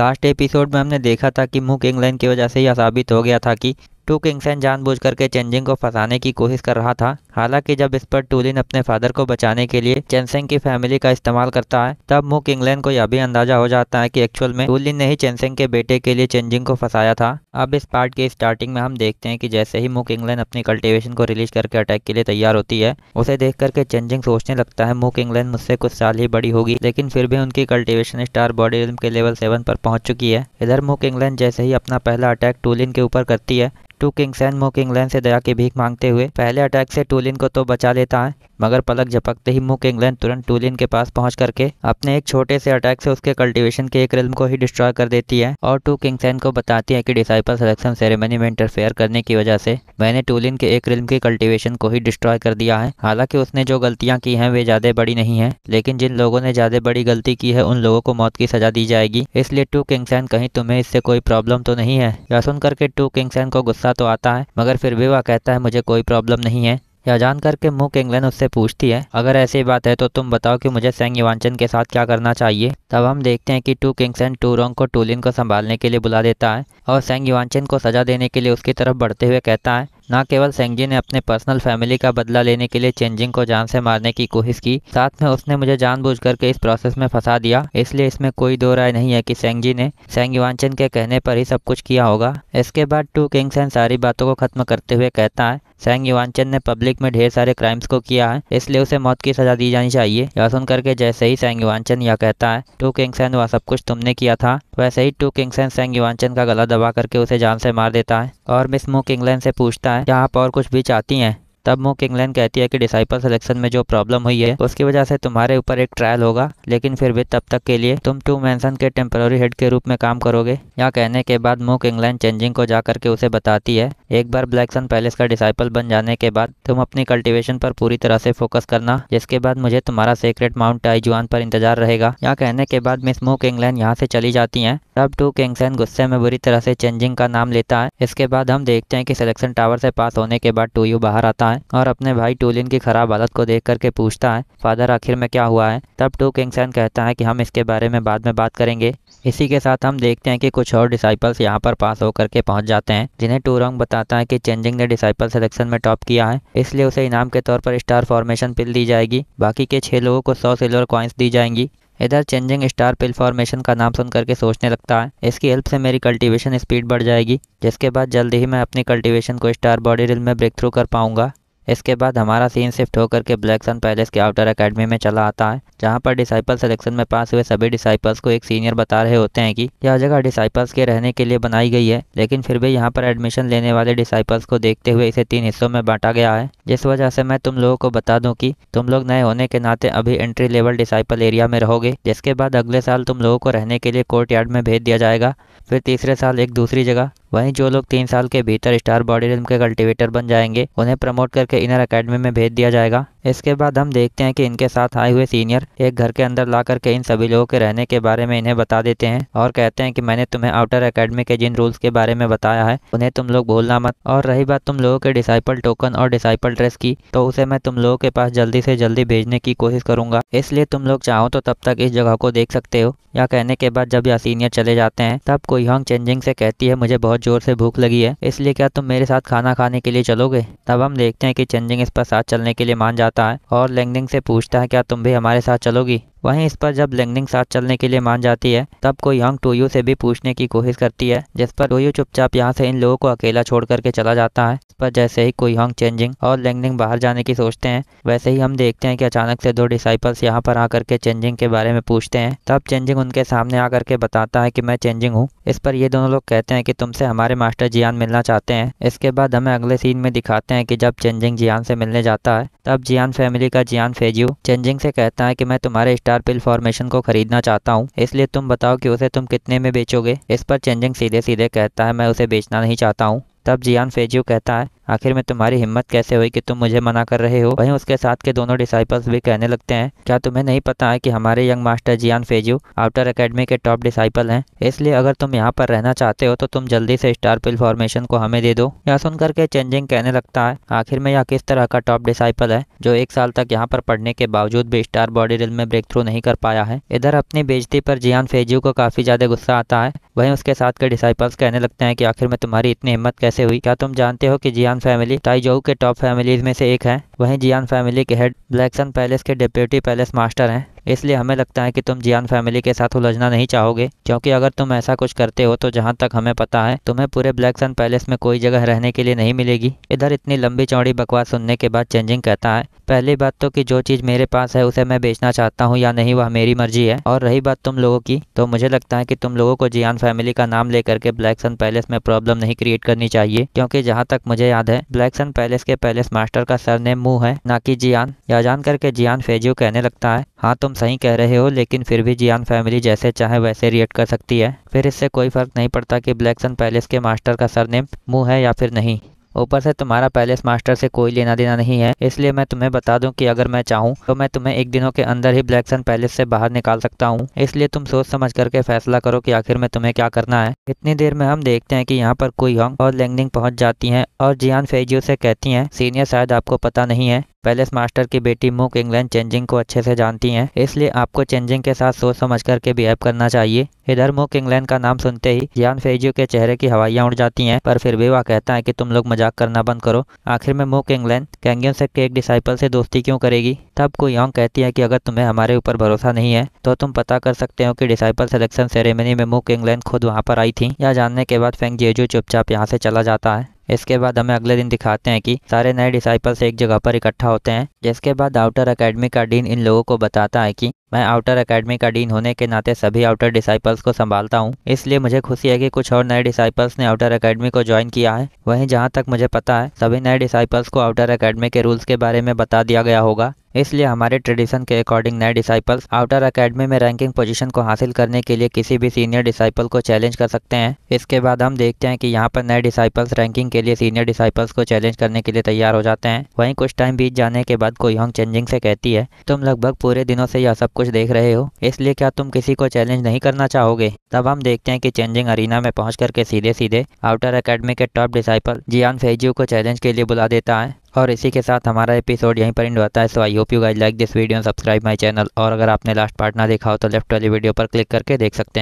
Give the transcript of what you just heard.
last episode में हमने देखा था कि मुक इंग्लैंड की वजह से यह साबित हो गया था कि टू जान जानबूझ करके चेंजिंग को फंसाने की कोशिश कर रहा था हालांकि जब इस पर टूलिन अपने फादर को बचाने के लिए चेनसेंग की फैमिली का इस्तेमाल करता है तब मुक इंग्लैंड को यह भी अंदाजा हो जाता है कि एक्चुअल में टूलिन ने ही चेनसेंग के बेटे के लिए चेंजिंग को फंसाया था अब इस पार्ट के स्टार्टिंग में हम देखते हैं कि जैसे ही मुक इंग्लैंड अपनी कल्टिवेशन को रिलीज करके अटैक के लिए तैयार होती है उसे देख करके चेंजिंग सोचने लगता है मुक इंग्लैंड मुझसे कुछ साल ही बड़ी होगी लेकिन फिर भी उनकी कल्टिवेशन स्टार बॉडी के लेवल सेवन पर पहुंच चुकी है इधर मुक इंग्लैंड जैसे ही अपना पहला अटैक टूलिन के ऊपर करती है टू किंग्स एंड मुँह इंग्लैंड से दया की भीख मांगते हुए पहले अटैक से टूलिन को तो बचा लेता है मगर पलक झपकते ही मुक इंग्लैंड तुरंत टूलिन के पास पहुंच करके अपने एक छोटे से अटैक से उसके कल्टीवेशन के एक रिल्म को ही डिस्ट्रॉय कर देती है और टू सैन को बताती है कि डिसाइपल सिलेक्शन सेरेमनी में इंटरफेयर करने की वजह से मैंने टूलिन के एक रिल्म के कल्टीवेशन को ही डिस्ट्रॉय कर दिया है हालांकि उसने जो गलतियाँ की हैं वे ज़्यादा बड़ी नहीं है लेकिन जिन लोगों ने ज़्यादा बड़ी गलती की है उन लोगों को मौत की सजा दी जाएगी इसलिए टू सैन कहीं तुम्हें इससे कोई प्रॉब्लम तो नहीं है यह सुन करके टू सैन को गुस्सा गुस्सा तो आता है मगर फिर भी वह कहता है मुझे कोई प्रॉब्लम नहीं है यह जान के मुक इंग्लैंड उससे पूछती है अगर ऐसी बात है तो तुम बताओ कि मुझे सेंग युवांचन के साथ क्या करना चाहिए तब हम देखते हैं कि टू किंग्स एंड टू रोंग को टूलिन को संभालने के लिए बुला देता है और सेंग युवांचन को सजा देने के लिए उसकी तरफ बढ़ते हुए कहता है न केवल सेंगजी ने अपने पर्सनल फैमिली का बदला लेने के लिए चेंजिंग को जान से मारने की कोशिश की साथ में उसने मुझे जानबूझ करके इस प्रोसेस में फंसा दिया इसलिए इसमें कोई दो राय नहीं है कि सेंगजी ने सेंगी वांचन के कहने पर ही सब कुछ किया होगा इसके बाद टू किंग्स एंड सारी बातों को खत्म करते हुए कहता है सैंग युवांचन ने पब्लिक में ढेर सारे क्राइम्स को किया है इसलिए उसे मौत की सजा दी जानी चाहिए यह सुन करके जैसे ही सैंग युवांचन यह कहता है टू किंग्स एंड वह सब कुछ तुमने किया था वैसे ही टू किंगसन सेंग युवांचन का गला दबा करके उसे जान से मार देता है और मिस मुक इंग्लैंड से पूछता है क्या आप और कुछ भी चाहती हैं तब मुक इंग्लैंड कहती है कि डिसाइपल सिलेक्शन में जो प्रॉब्लम हुई है उसकी वजह से तुम्हारे ऊपर एक ट्रायल होगा लेकिन फिर भी तब तक के लिए तुम टू मैंसन के टेम्पररी हेड के रूप में काम करोगे या कहने के बाद मुक इंग्लैंड चेंजिंग को जा करके उसे बताती है एक बार ब्लैक सन पैलेस का डिसाइपल बन जाने के बाद तुम अपनी कल्टीवेशन पर पूरी तरह से फोकस करना जिसके बाद मुझे तुम्हारा सीक्रेट माउंट आईजुआन पर इंतजार रहेगा यहाँ कहने के बाद मिस मू किंगलैन यहाँ से चली जाती हैं तब टू किंगसैन गुस्से में बुरी तरह से चेंजिंग का नाम लेता है इसके बाद हम देखते हैं कि सिलेक्शन टावर से पास होने के बाद टू बाहर आता है और अपने भाई टूलिन की खराब हालत को देख करके पूछता है फादर आखिर में क्या हुआ है तब टू किंगसैन कहता है कि हम इसके बारे में बाद में बात करेंगे इसी के साथ हम देखते हैं कि कुछ और डिसाइपल्स यहाँ पर पास होकर के पहुँच जाते हैं जिन्हें टूरोंग बता चाहता है कि चेंजिंग ने डिसाइपल सिलेक्शन में टॉप किया है इसलिए उसे इनाम के तौर पर स्टार फॉर्मेशन पिल दी जाएगी बाकी के छः लोगों को सौ सिल्वर कॉइन्स दी जाएंगी इधर चेंजिंग स्टार पिल फॉर्मेशन का नाम सुन करके सोचने लगता है इसकी हेल्प से मेरी कल्टीवेशन स्पीड बढ़ जाएगी जिसके बाद जल्द ही मैं अपनी कल्टीवेशन को स्टार बॉडी रिल में ब्रेक थ्रू कर पाऊंगा इसके बाद हमारा सीन शिफ्ट होकर के ब्लैक सन पैलेस के आउटर अकेडमी में चला आता है जहाँ पर डिसाइपल सिलेक्शन में पास हुए सभी डिसाइपल्स को एक सीनियर बता रहे होते हैं कि यह जगह डिसाइपल्स के रहने के लिए बनाई गई है लेकिन फिर भी यहाँ पर एडमिशन लेने वाले डिसाइपल्स को देखते हुए इसे तीन हिस्सों में बांटा गया है जिस वजह से मैं तुम लोगों को बता दूं कि तुम लोग नए होने के नाते अभी एंट्री लेवल डिसाइपल एरिया में रहोगे जिसके बाद अगले साल तुम लोगों को रहने के लिए कोर्ट यार्ड में भेज दिया जाएगा फिर तीसरे साल एक दूसरी जगह वहीं जो लोग तीन साल के भीतर स्टार बॉडी रिल्म के कल्टीवेटर बन जाएंगे उन्हें प्रमोट करके इनर अकेडमी में भेज दिया जाएगा इसके बाद हम देखते हैं कि इनके साथ आए हुए सीनियर एक घर के अंदर ला करके इन सभी लोगों के रहने के बारे में इन्हें बता देते हैं और कहते हैं कि मैंने तुम्हें आउटर अकेडमी के जिन रूल्स के बारे में बताया है उन्हें तुम लोग भूलना मत और रही बात तुम लोगों के डिसाइपल टोकन और डिसाइपल ड्रेस की तो उसे मैं तुम लोगों के पास जल्दी से जल्दी भेजने की कोशिश करूंगा इसलिए तुम लोग चाहो तो तब तक इस जगह को देख सकते हो या कहने के बाद जब या सीनियर चले जाते हैं तब कोई हॉन्ग चेंजिंग से कहती है मुझे बहुत जोर से भूख लगी है इसलिए क्या तुम मेरे साथ खाना खाने के लिए चलोगे तब हम देखते हैं कि चेंजिंग इस पर साथ चलने के लिए मान जाते जाता है और लैंगलिंग से पूछता है क्या तुम भी हमारे साथ चलोगी वहीं इस पर जब लैंगनिंग साथ चलने के लिए मान जाती है तब कोई यंग टोयू से भी पूछने की कोशिश करती है जिस पर टोयू चुपचाप यहाँ से इन लोगों को अकेला छोड़ करके चला जाता है इस पर जैसे ही कोई यंग चेंजिंग और लैंगनिंग बाहर जाने की सोचते हैं वैसे ही हम देखते हैं कि अचानक से दो डिसाइपल्स यहाँ पर आकर के चेंजिंग के बारे में पूछते हैं तब चेंजिंग उनके सामने आकर के बताता है कि मैं चेंजिंग हूँ इस पर ये दोनों लोग कहते हैं कि तुमसे हमारे मास्टर जियान मिलना चाहते हैं इसके बाद हमें अगले सीन में दिखाते हैं कि जब चेंजिंग जियान से मिलने जाता है तब जियान फैमिली का जियान फेजियो चेंजिंग से कहता है कि मैं तुम्हारे गिटार पिल फॉर्मेशन को खरीदना चाहता हूँ इसलिए तुम बताओ कि उसे तुम कितने में बेचोगे इस पर चेंजिंग सीधे सीधे कहता है मैं उसे बेचना नहीं चाहता हूँ तब जियान फेजियो कहता है आखिर में तुम्हारी हिम्मत कैसे हुई कि तुम मुझे मना कर रहे हो वहीं उसके साथ के दोनों डिसाइपल्स भी कहने लगते हैं क्या तुम्हें नहीं पता है कि हमारे यंग मास्टर जियान फेजू आउटर अकेडमी के टॉप डिसाइपल हैं इसलिए अगर तुम यहाँ पर रहना चाहते हो तो तुम जल्दी से स्टार पिल फॉर्मेशन को हमें दे दो यह सुन करके चेंजिंग कहने लगता है आखिर में यह किस तरह का टॉप डिसाइपल है जो एक साल तक यहाँ पर पढ़ने के बावजूद भी स्टार बॉडी रिल में ब्रेक थ्रू नहीं कर पाया है इधर अपनी बेजती पर जियान फेजू को काफी ज्यादा गुस्सा आता है वहीं उसके साथ के डिसाइपल्स कहने लगते हैं कि आखिर में तुम्हारी इतनी हिम्मत कैसे हुई क्या तुम जानते हो कि जियान फैमिली ताइजोऊ के टॉप फैमिलीज में से एक है वहीं जियान फैमिली के हेड ब्लैकसन पैलेस के डिप्यूटी पैलेस मास्टर हैं इसलिए हमें लगता है कि तुम जियान फैमिली के साथ उलझना नहीं चाहोगे क्योंकि अगर तुम ऐसा कुछ करते हो तो जहाँ तक हमें पता है तुम्हें पूरे ब्लैक सन पैलेस में कोई जगह रहने के लिए नहीं मिलेगी इधर इतनी लंबी चौड़ी बकवास सुनने के बाद चेंजिंग कहता है पहली बात तो कि जो चीज़ मेरे पास है उसे मैं बेचना चाहता हूँ या नहीं वह मेरी मर्जी है और रही बात तुम लोगों की तो मुझे लगता है कि तुम लोगों को जियान फैमिली का नाम लेकर के ब्लैक सन पैलेस में प्रॉब्लम नहीं क्रिएट करनी चाहिए क्योंकि जहाँ तक मुझे याद है ब्लैक सन पैलेस के पैलेस मास्टर का सरनेम मुँह है ना कि जियान या जान करके जियान फेजियो कहने लगता है हाँ तुम सही कह रहे हो लेकिन फिर भी जियान फैमिली जैसे चाहे वैसे रिएक्ट कर सकती है फिर इससे कोई फर्क नहीं पड़ता कि ब्लैक सन पैलेस के मास्टर का सरनेम मुँह है या फिर नहीं ऊपर से तुम्हारा पैलेस मास्टर से कोई लेना देना नहीं है इसलिए मैं तुम्हें बता दूं कि अगर मैं चाहूं तो मैं तुम्हें एक दिनों के अंदर ही ब्लैक सन पैलेस से बाहर निकाल सकता हूं इसलिए तुम सोच समझ करके फैसला करो कि आखिर में तुम्हें क्या करना है इतनी देर में हम देखते हैं कि यहाँ पर कोई और लैंगनिंग पहुँच जाती है और जियान फेजियो से कहती है सीनियर शायद आपको पता नहीं है पैलेस मास्टर की बेटी मूक इंग्लैंड चेंजिंग को अच्छे से जानती हैं इसलिए आपको चेंजिंग के साथ सोच समझ करके बिहेव करना चाहिए इधर मूक इंग्लैंड का नाम सुनते ही जान फेजियो के चेहरे की हवाइयाँ उड़ जाती हैं पर फिर भी वह कहता है कि तुम लोग मजाक करना बंद करो आखिर में मूक इंग्लैंड कैंगियन से एक डिसाइपल से दोस्ती क्यों करेगी तब को यौंग कहती है कि अगर तुम्हें हमारे ऊपर भरोसा नहीं है तो तुम पता कर सकते हो कि डिसाइपल सेलेक्शन सेरेमनी में मूक इंग्लैंड खुद वहाँ पर आई थी या जानने के बाद फेंग जेजू चुपचाप यहाँ से चला जाता है इसके बाद हमें अगले दिन दिखाते हैं कि सारे नए डिसाइपल्स एक जगह पर इकट्ठा होते हैं जिसके बाद आउटर अकेडमी का डीन इन लोगों को बताता है कि मैं आउटर अकेडमी का डीन होने के नाते सभी आउटर डिसाइपल्स को संभालता हूँ इसलिए मुझे खुशी है कि कुछ और नए डिसाइपल्स ने आउटर अकेडमी को ज्वाइन किया है वहीं जहाँ तक मुझे पता है सभी नए डिसाइपल्स को आउटर अकेडमी के रूल्स के बारे में बता दिया गया होगा इसलिए हमारे ट्रेडिशन के अकॉर्डिंग नए डिसाइपल्स आउटर अकेडमी में रैंकिंग पोजिशन को हासिल करने के लिए किसी भी सीनियर डिसाइपल को चैलेंज कर सकते हैं इसके बाद हम देखते हैं कि यहाँ पर नए डिसाइपल्स रैंकिंग के लिए सीनियर डिसाइपल्स को चैलेंज करने के लिए तैयार हो जाते हैं वहीं कुछ टाइम बीत जाने के बाद कोयोंग चेंजिंग से कहती है तुम लगभग पूरे दिनों से यह सब कुछ देख रहे हो इसलिए क्या तुम किसी को चैलेंज नहीं करना चाहोगे तब हम देखते हैं कि चेंजिंग अरीना में पहुंच करके सीधे सीधे आउटर अकेडमी के टॉप डिसाइपल जियान फेजियो को चैलेंज के लिए बुला देता है और इसी के साथ हमारा एपिसोड यहीं पर इंड होता है so I hope you guys like this video subscribe my channel और अगर आपने लास्ट पार्ट ना देखा हो तो लेफ्ट वाली वीडियो पर क्लिक करके देख सकते हैं